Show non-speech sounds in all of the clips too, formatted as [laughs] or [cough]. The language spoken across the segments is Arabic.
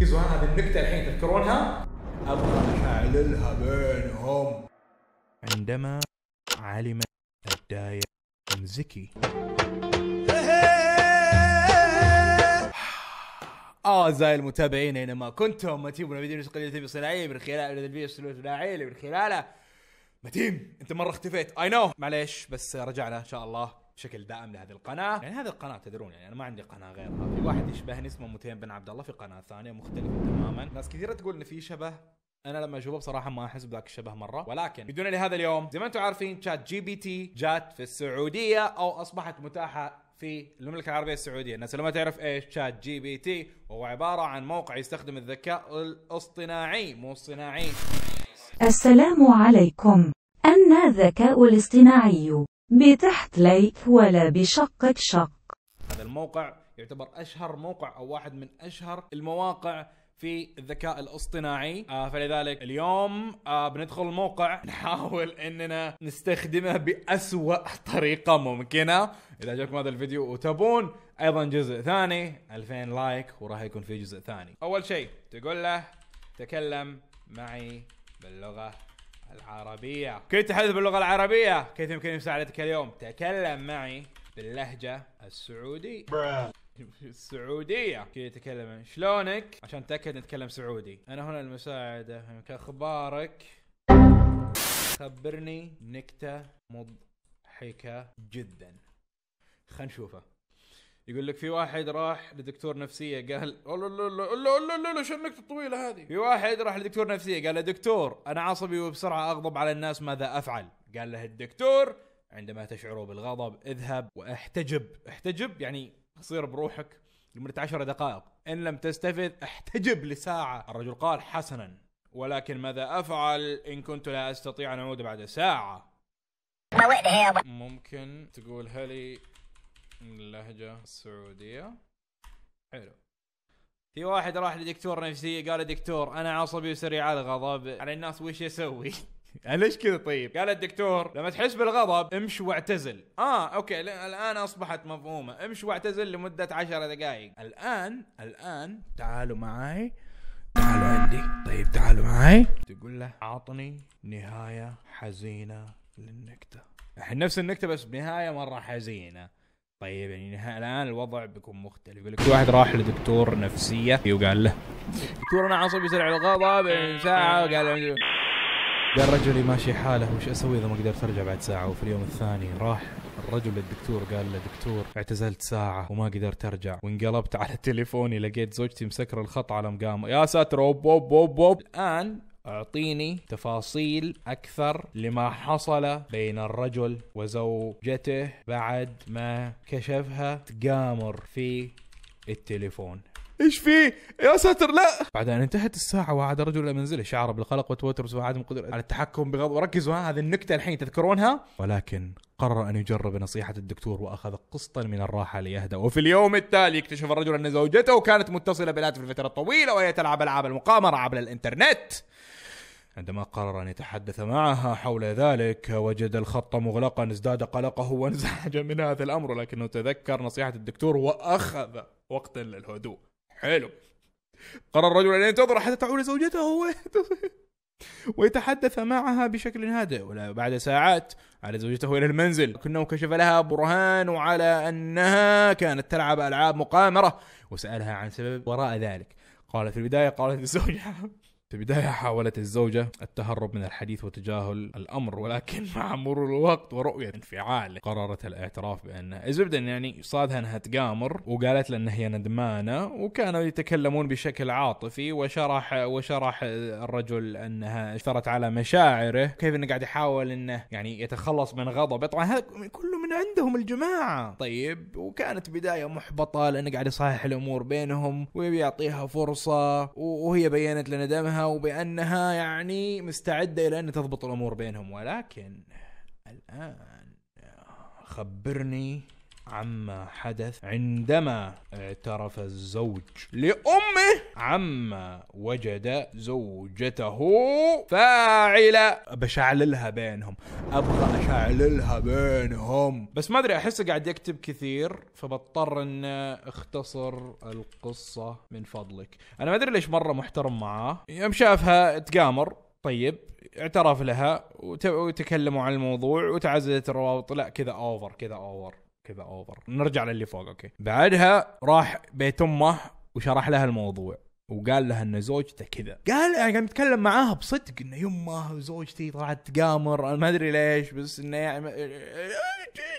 ركزوا هذه النكتة الحين تذكرونها؟ أبغى أحللها بينهم عندما علم الداية زكي آه، أعزائي المتابعين أينما كنتم متيم ونبيدين تبي صناعيه من خلال الفيديو السلوك الصناعية من خلاله متيم أنت مرة اختفيت أي نو معليش بس رجعنا إن شاء الله بشكل دائم لهذه القناه يعني هذه القناه تدرون يعني انا ما عندي قناه غيرها في واحد يشبهني اسمه متيم بن عبد الله في قناه ثانيه مختلفه تماما ناس كثيره تقول ان في شبه انا لما اشوفه بصراحه ما احس بذاك الشبه مره ولكن بدون لهذا اليوم زي ما انتم عارفين شات جي بي تي جات في السعوديه او اصبحت متاحه في المملكه العربيه السعوديه الناس اللي ما تعرف ايش شات جي بي تي وهو عباره عن موقع يستخدم الذكاء الاصطناعي مو الصناعي السلام عليكم أنا الذكاء الاصطناعي بتحت ليك ولا بشقك شق هذا الموقع يعتبر أشهر موقع أو واحد من أشهر المواقع في الذكاء الاصطناعي آه فلذلك اليوم آه بندخل الموقع [laughs] نحاول اننا نستخدمه بأسوأ طريقة ممكنة اذا عجبكم هذا الفيديو وتبون ايضا جزء ثاني 2000 لايك وراح يكون في جزء ثاني اول شيء تقول له تكلم معي باللغة العربية كنت تحدث باللغة العربية كيف يمكنني مساعدتك اليوم تكلم معي باللهجة السعودية السعودية كذا يتكلم شلونك عشان تأكد نتكلم سعودي أنا هنا المساعدة أخبارك خبرني نكتة مضحكة جدا خلينا نشوفها يقول لك في واحد راح لدكتور نفسيه قال لا لا لا شو النكته الطويله هذه في واحد راح لدكتور نفسيه قال له دكتور انا عصبي وبسرعه اغضب على الناس ماذا افعل قال له الدكتور عندما تشعر بالغضب اذهب واحتجب احتجب يعني صير بروحك لمدة عشر دقائق إن لم تستفد احتجب لساعة الرجل قال حسنا ولكن ماذا أفعل إن كنت لا أستطيع أن أعود بعد ساعة ممكن تقول هلي اللهجة السعودية حلو في واحد راح لدكتور نفسي قال دكتور انا عصبي وسريع على الغضب على الناس وش اسوي [laughs] ليش كذا طيب؟ قال الدكتور لما تحس بالغضب امش واعتزل. اه اوكي الان اصبحت مفهومه، امش واعتزل لمده عشر دقائق. الان الان تعالوا معي تعالوا عندي، طيب تعالوا معي تقول له اعطني نهايه حزينه للنكته. الحين نفس النكته بس بنهايه مره حزينه. طيب يعني الان الوضع بيكون مختلف يقول لك في واحد راح لدكتور نفسيه وقال له دكتور انا عصبي يصير الغضب ساعه وقال له قال رجلي ماشي حاله وش اسوي اذا ما قدرت ارجع بعد ساعه وفي اليوم الثاني راح الرجل للدكتور قال له دكتور اعتزلت ساعة وما قدرت ارجع وانقلبت على تليفوني لقيت زوجتي مسكرة الخط على مقام يا ساتر اوب اوب اوب الان أعطيني تفاصيل أكثر لما حصل بين الرجل وزوجته بعد ما كشفها تقامر في التليفون ايش فيه؟ يا ساتر لا بعد ان انتهت الساعة وعاد الرجل إلى منزله شعر بالقلق والتوتر وعدم القدرة على التحكم بغض وركزوا ها هذه النكتة الحين تذكرونها ولكن قرر أن يجرب نصيحة الدكتور وأخذ قسطا من الراحة ليهدأ وفي اليوم التالي اكتشف الرجل أن زوجته كانت متصلة بالهاتف لفترة طويلة وهي تلعب ألعاب المقامرة عبر الإنترنت عندما قرر أن يتحدث معها حول ذلك وجد الخط مغلقا ازداد قلقه وانزعج من هذا الأمر لكنه تذكر نصيحة الدكتور وأخذ وقتا للهدوء حلو قرر الرجل أن ينتظر حتى تعود زوجته ويتحدث معها بشكل هادئ وبعد ساعات عاد زوجته إلى المنزل لكنه كشف لها برهان على أنها كانت تلعب ألعاب مقامرة وسألها عن سبب وراء ذلك قالت في البداية قالت لزوجها في البداية حاولت الزوجة التهرب من الحديث وتجاهل الأمر ولكن [laughs] مع مرور الوقت ورؤية انفعال قررت الاعتراف بأنها الزبدة يعني صادها أنها تقامر وقالت له هي ندمانة وكانوا يتكلمون بشكل عاطفي وشرح وشرح الرجل أنها اثرت على مشاعره كيف أنه قاعد يحاول أنه يعني يتخلص من غضبه طبعا هذا كله من عندهم الجماعة طيب وكانت بداية محبطة لأنه قاعد يصحح الأمور بينهم ويبي يعطيها فرصة وهي بينت لندمها وبانها يعني مستعده الى ان تضبط الامور بينهم ولكن الان خبرني عما حدث عندما اعترف الزوج لأمه عما وجد زوجته فاعلة بشعللها بينهم أبغى أشعللها بينهم بس ما أدري أحس قاعد يكتب كثير فبضطر أن اختصر القصة من فضلك أنا ما أدري ليش مرة محترم معاه يوم شافها تقامر طيب اعترف لها وتكلموا عن الموضوع وتعززت الروابط لا كذا اوفر كذا اوفر كذا اوفر نرجع للي فوق اوكي بعدها راح بيت امه وشرح لها الموضوع وقال لها ان زوجته كذا قال يعني كان يتكلم معاها بصدق انه يمه زوجتي طلعت تقامر ما ادري ليش بس انه يعني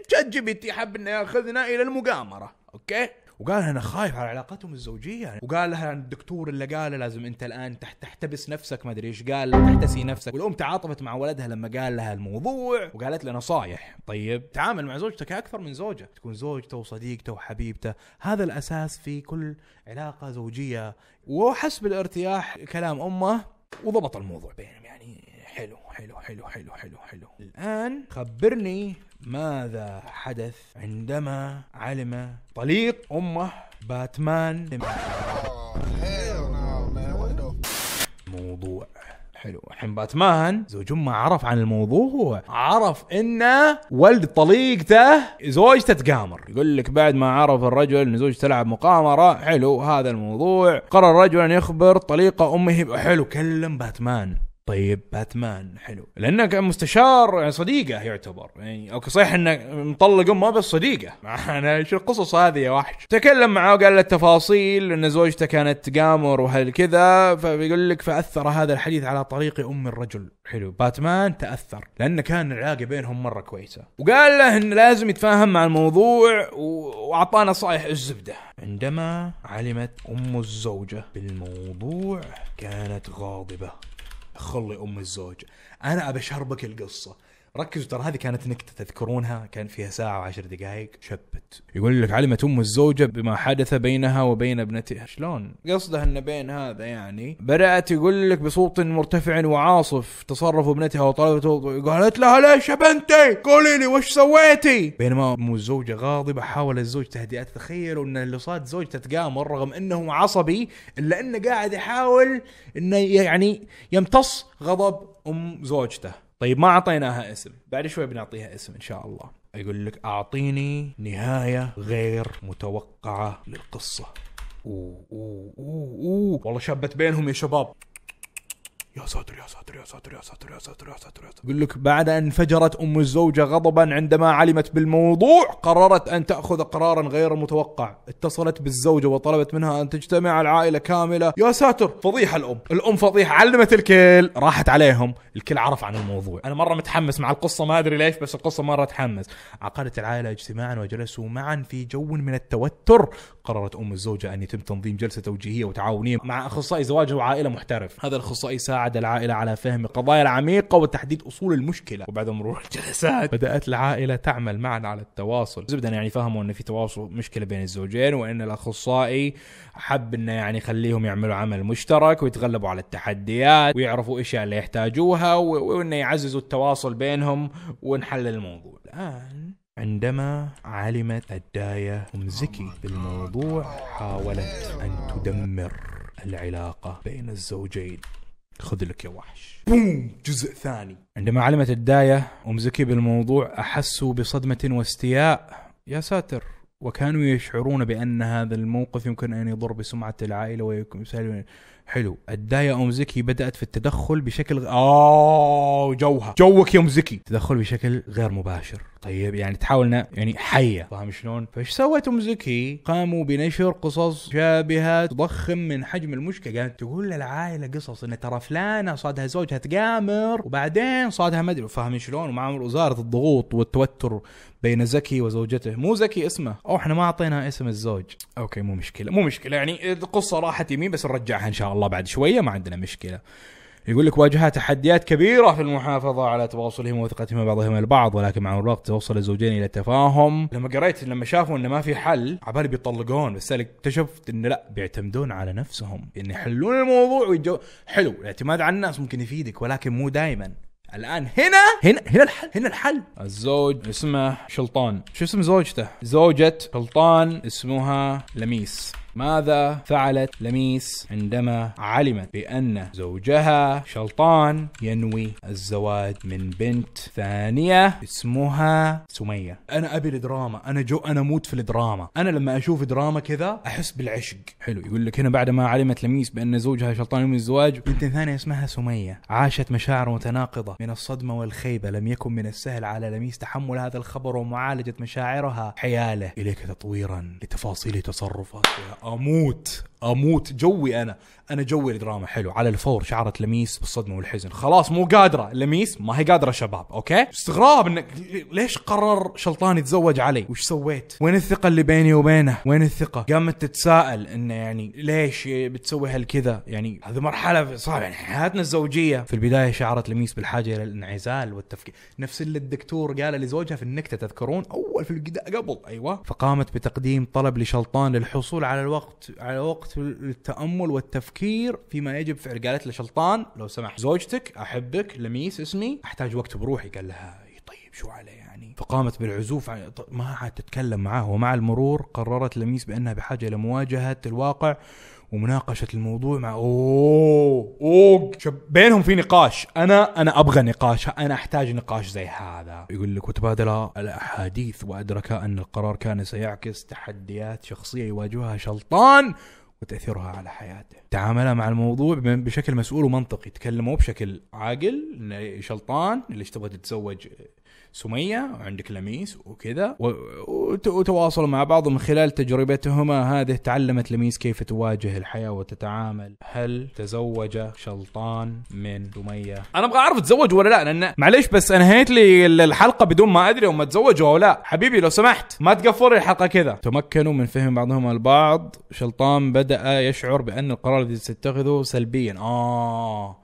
تشات جي بي تي حب انه ياخذنا الى المقامره اوكي وقال انا خايف على علاقتهم الزوجيه يعني. وقال لها الدكتور اللي قال لازم انت الان تحتبس نفسك ما ادري ايش قال تحتسي نفسك والام تعاطفت مع ولدها لما قال لها الموضوع وقالت له نصايح طيب تعامل مع زوجتك اكثر من زوجه تكون زوجته وصديقته وحبيبته هذا الاساس في كل علاقه زوجيه وحسب الارتياح كلام امه وضبط الموضوع بينهم حلو حلو حلو حلو حلو حلو الآن خبرني ماذا حدث عندما علم طليق أمه باتمان موضوع حلو الحين باتمان زوج امه عرف عن الموضوع عرف ان ولد طليقته زوجته تقامر يقول لك بعد ما عرف الرجل ان زوجته تلعب مقامره حلو هذا الموضوع قرر الرجل ان يخبر طليقه امه حلو كلم باتمان طيب باتمان حلو لانه كان مستشار يعني صديقه يعتبر يعني اوكي صحيح انه مطلق امه بس صديقه [laughs] انا شو القصص هذه يا وحش تكلم معاه وقال له التفاصيل ان زوجته كانت قامر وهالكذا فبيقول لك فاثر هذا الحديث على طريق ام الرجل حلو باتمان تاثر لانه كان العلاقه بينهم مره كويسه وقال له انه لازم يتفاهم مع الموضوع واعطاه نصائح الزبده عندما علمت ام الزوجه بالموضوع كانت غاضبه خلي ام الزوج انا ابي اشربك القصه ركزوا ترى هذه كانت نكته تذكرونها كان فيها ساعه وعشر دقائق شبت يقول لك علمت ام الزوجه بما حدث بينها وبين ابنتها شلون قصده ان بين هذا يعني بدات يقول لك بصوت مرتفع وعاصف تصرف ابنتها وطلبته قالت لها ليش يا بنتي قولي لي وش سويتي بينما ام الزوجه غاضبه حاول الزوج تهدئتها تخيلوا ان اللي صاد زوجته تقامر رغم انه عصبي الا انه قاعد يحاول انه يعني يمتص غضب ام زوجته طيب ما اعطيناها اسم بعد شوي بنعطيها اسم ان شاء الله يقول لك اعطيني نهايه غير متوقعه للقصه اوه اوه اوه, أوه. والله شابت بينهم يا شباب يا ساتر يا ساتر يا ساتر يا ساتر يا ساتر يا ساتر يقول لك بعد أن انفجرت أم الزوجة غضبا عندما علمت بالموضوع قررت أن تأخذ قرارا غير متوقع اتصلت بالزوجة وطلبت منها أن تجتمع العائلة كاملة يا ساتر فضيحة الأم الأم فضيحة علمت الكل راحت عليهم الكل عرف عن الموضوع أنا مرة متحمس مع القصة ما أدري ليش بس القصة مرة تحمس عقدت العائلة اجتماعا وجلسوا معا في جو من التوتر قررت أم الزوجة أن يتم تنظيم جلسة توجيهية وتعاونية مع أخصائي زواج وعائلة محترف هذا الأخصائي ساعد تساعد العائلة على فهم القضايا العميقة وتحديد أصول المشكلة وبعد مرور [laughs] الجلسات بدأت العائلة تعمل معا على التواصل زبدا يعني فهموا أن في تواصل مشكلة بين الزوجين وأن الأخصائي حب أنه يعني يخليهم يعملوا عمل مشترك ويتغلبوا على التحديات ويعرفوا إيش اللي يحتاجوها وأنه يعززوا التواصل بينهم ونحل الموضوع الآن عندما علمت الداية أم زكي بالموضوع حاولت أن تدمر العلاقة بين الزوجين خذ لك يا وحش بوم جزء ثاني عندما علمت الداية أم زكي بالموضوع أحسوا بصدمة واستياء يا ساتر وكانوا يشعرون بأن هذا الموقف يمكن أن يضر بسمعة العائلة ويكون حلو الداية أم زكي بدات في التدخل بشكل آه جوها جوك يا أم زكي تدخل بشكل غير مباشر طيب يعني تحاولنا يعني حيه فاهم شلون؟ فايش سوت أم زكي قاموا بنشر قصص شابهه تضخم من حجم المشكله، قالت تقول للعائله قصص ان ترى فلانه صادها زوجها تقامر وبعدين صادها ما ادري فاهم شلون؟ ومع وزاره الضغوط والتوتر بين زكي وزوجته، مو زكي اسمه، او احنا ما اعطينا اسم الزوج. اوكي مو مشكله، مو مشكله يعني القصه راحت يمين بس نرجعها ان شاء الله. الله بعد شويه ما عندنا مشكله يقول لك واجهها تحديات كبيرة في المحافظة على تواصلهم وثقتهم بعضهم البعض ولكن مع الوقت توصل الزوجين إلى تفاهم لما قريت لما شافوا إنه ما في حل عبالي بيطلقون بس اكتشفت إنه لا بيعتمدون على نفسهم إن يحلون الموضوع ويجو حلو الاعتماد على الناس ممكن يفيدك ولكن مو دائما الان هنا هنا هنا الحل هنا الحل الزوج اسمه شلطان شو اسم زوجته زوجة شلطان اسمها لميس ماذا فعلت لميس عندما علمت بأن زوجها شلطان ينوي الزواج من بنت ثانية اسمها سمية أنا أبي الدراما أنا جو أنا أموت في الدراما أنا لما أشوف دراما كذا أحس بالعشق حلو يقول لك هنا بعد ما علمت لميس بأن زوجها شلطان ينوي الزواج بنت ثانية اسمها سمية عاشت مشاعر متناقضة من الصدمة والخيبة لم يكن من السهل على لميس تحمل هذا الخبر ومعالجة مشاعرها حياله إليك تطويرا لتفاصيل تصرفاتها اموت اموت جوي انا انا جوي الدراما حلو على الفور شعرت لميس بالصدمه والحزن خلاص مو قادره لميس ما هي قادره شباب اوكي استغراب انك ليش قرر شلطان يتزوج علي وش سويت وين الثقه اللي بيني وبينه وين الثقه قامت تتساءل انه يعني ليش بتسوي هالكذا يعني هذه مرحله صعبه يعني حياتنا الزوجيه في البدايه شعرت لميس بالحاجه الى الانعزال والتفكير نفس اللي الدكتور قال لزوجها في النكته تذكرون اول في قبل ايوه فقامت بتقديم طلب لشلطان للحصول على الوقت على وقت وقت للتامل والتفكير فيما يجب فعل قالت له شلطان لو سمح زوجتك احبك لميس اسمي احتاج وقت بروحي قال لها طيب شو عليه يعني فقامت بالعزوف ما عاد تتكلم معاه ومع المرور قررت لميس بانها بحاجه لمواجهه الواقع ومناقشه الموضوع مع اوه اوه بينهم في نقاش انا انا ابغى نقاش انا احتاج نقاش زي هذا يقول لك وتبادل الاحاديث وادرك ان القرار كان سيعكس تحديات شخصيه يواجهها شلطان وتاثيرها على حياته تعامله مع الموضوع بشكل مسؤول ومنطقي تكلمه بشكل عاقل شلطان اللي تبغى تتزوج سميه وعندك لميس وكذا وتواصلوا مع بعض ومن خلال تجربتهما هذه تعلمت لميس كيف تواجه الحياه وتتعامل هل تزوج شلطان من سميه انا ابغى اعرف تزوج ولا لا لان معليش بس انهيت لي الحلقه بدون ما ادري هم تزوجوا او لا حبيبي لو سمحت ما تقفل الحلقه كذا تمكنوا من فهم بعضهم البعض شلطان بدا يشعر بان القرار الذي ستتخذه سلبيا اه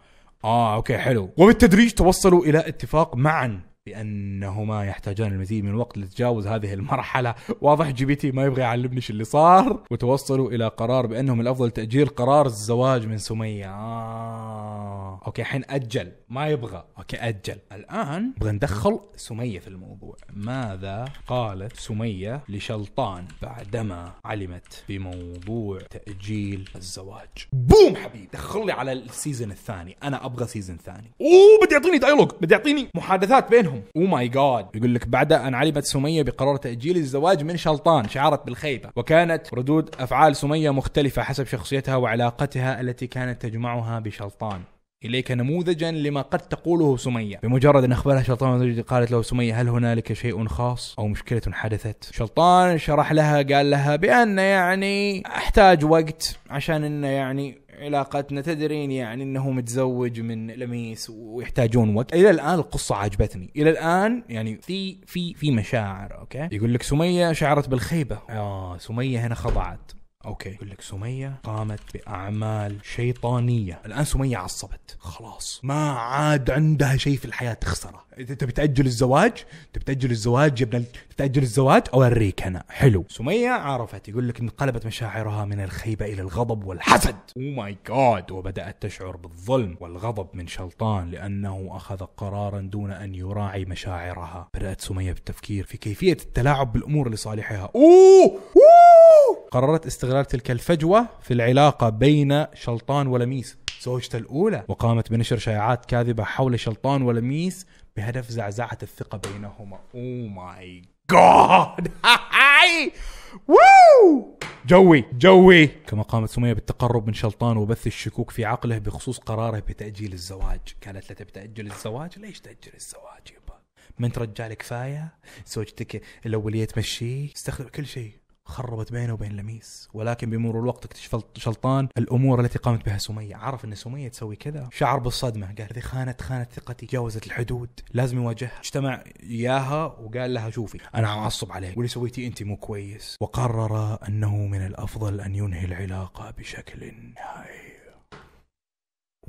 اه اوكي حلو وبالتدريج توصلوا الى اتفاق معا بانهما يحتاجان المزيد من الوقت لتجاوز هذه المرحله، واضح جي بي تي ما يبغى يعلمني اللي صار، وتوصلوا الى قرار بانهم الافضل تاجيل قرار الزواج من سميه. آه. اوكي الحين اجل، ما يبغى، اوكي اجل. الان نبغى ندخل سميه في الموضوع، ماذا قالت سميه لشلطان بعدما علمت بموضوع تاجيل الزواج؟ بوم حبيبي، دخل لي على السيزون الثاني، انا ابغى سيزون ثاني. اوه بدي يعطيني دايلوج، بدي يعطيني محادثات بينهم عليهم او ماي جاد يقول لك بعد ان علمت سميه بقرار تاجيل الزواج من شلطان شعرت بالخيبه وكانت ردود افعال سميه مختلفه حسب شخصيتها وعلاقتها التي كانت تجمعها بشلطان إليك نموذجا لما قد تقوله سمية بمجرد أن أخبرها شلطان قالت له سمية هل هنالك شيء خاص أو مشكلة حدثت شلطان شرح لها قال لها بأن يعني أحتاج وقت عشان أنه يعني علاقتنا تدرين يعني انه متزوج من لميس ويحتاجون وقت الى الان القصه عجبتني الى الان يعني في في في مشاعر اوكي يقول لك سميه شعرت بالخيبه اه سميه هنا خضعت اوكي يقول لك سميه قامت باعمال شيطانيه الان سميه عصبت خلاص ما عاد عندها شيء في الحياه تخسره اذا تبي تاجل الزواج تبي تاجل الزواج يا ابن الزواج اوريك انا حلو سميه عرفت يقول لك انقلبت مشاعرها من الخيبه الى الغضب والحسد او ماي جاد وبدات تشعر بالظلم والغضب من شلطان لانه اخذ قرارا دون ان يراعي مشاعرها بدات سميه بالتفكير في كيفيه التلاعب بالامور لصالحها اوه, oh! أوه! Oh! قررت استغلال تلك الفجوة في العلاقة بين شلطان ولميس زوجته الأولى وقامت بنشر شائعات كاذبة حول شلطان ولميس بهدف زعزعة الثقة بينهما أو ماي جاد وو جوي جوي كما قامت سمية بالتقرب من شلطان وبث الشكوك في عقله بخصوص قراره بتأجيل الزواج قالت له تبي تأجل الزواج ليش تأجل الزواج يبا ما انت رجال كفايه زوجتك الاوليه تمشي استخدم كل شيء خربت بينه وبين لميس ولكن بمرور الوقت اكتشف شلطان الامور التي قامت بها سميه عرف ان سميه تسوي كذا شعر بالصدمه قال هذه خانت خانت ثقتي تجاوزت الحدود لازم يواجهها اجتمع ياها وقال لها شوفي انا معصب عليك واللي سويتيه انت مو كويس وقرر انه من الافضل ان ينهي العلاقه بشكل نهائي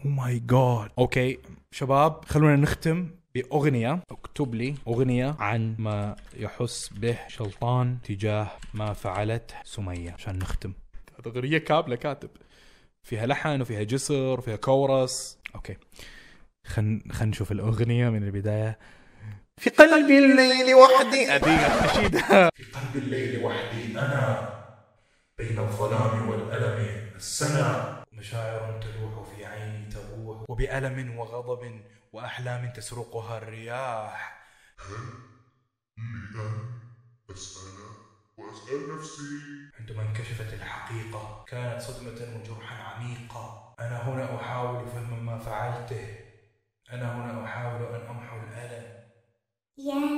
او ماي جاد اوكي شباب خلونا نختم باغنيه اكتب لي اغنيه عن ما يحس به شلطان تجاه ما فعلته سميه عشان نختم اغنيه كامله كاتب فيها لحن وفيها جسر وفيها كورس اوكي خن خن نشوف الاغنيه من البدايه في قلب الليل وحدي أبي في قلب الليل وحدي انا بين الظلام والالم السنه مشاعر تلوح في عيني تبوح وبألم وغضب وأحلام تسرقها الرياح هل لي أن أسأل وأسأل نفسي عندما انكشفت الحقيقة كانت صدمة وجرحا عميقا أنا هنا أحاول فهم ما فعلته أنا هنا أحاول أن أمحو الألم يا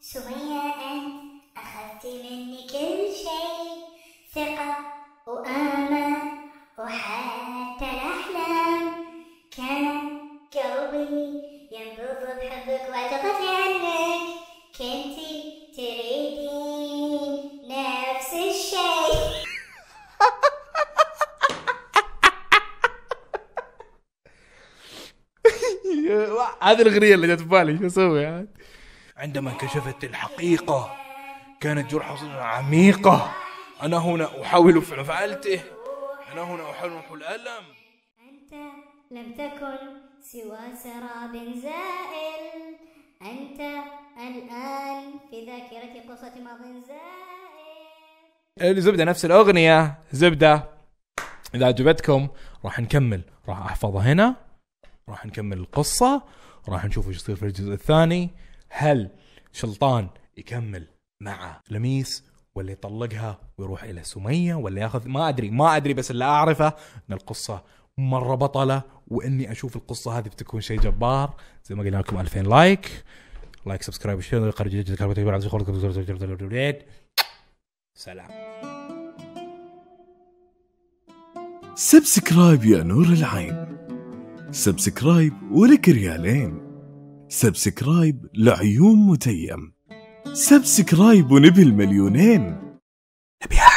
سمية أنت أخذت مني كل شيء ثقة وآمن وحتى الأحلام كان قلبي ينبض بحبك وأعتقد عنك كنتي تريدين نفس الشيء [laughs] هذه الاغنيه اللي جت في بالي شو اسوي عندما كشفت الحقيقه كانت جرحة عميقه انا هنا احاول فعلته نحن نحنح الألم أنت لم تكن سوى سراب زائل أنت الآن في ذاكرة قصة ماض زائل زبدة نفس الأغنية زبدة إذا عجبتكم راح نكمل راح أحفظها هنا راح نكمل القصة راح نشوف ايش يصير في الجزء الثاني هل شلطان يكمل مع لميس ولا يطلقها ويروح الى سميه ولا ياخذ ما ادري ما ادري بس اللي اعرفه ان القصه مره بطله واني اشوف القصه هذه بتكون شيء جبار زي ما قلنا لكم 2000 لايك لايك سبسكرايب وشير سلام سبسكرايب يا نور العين سبسكرايب ولك ريالين سبسكرايب لعيون متيم سبسكرايب ونبي المليونين نبيها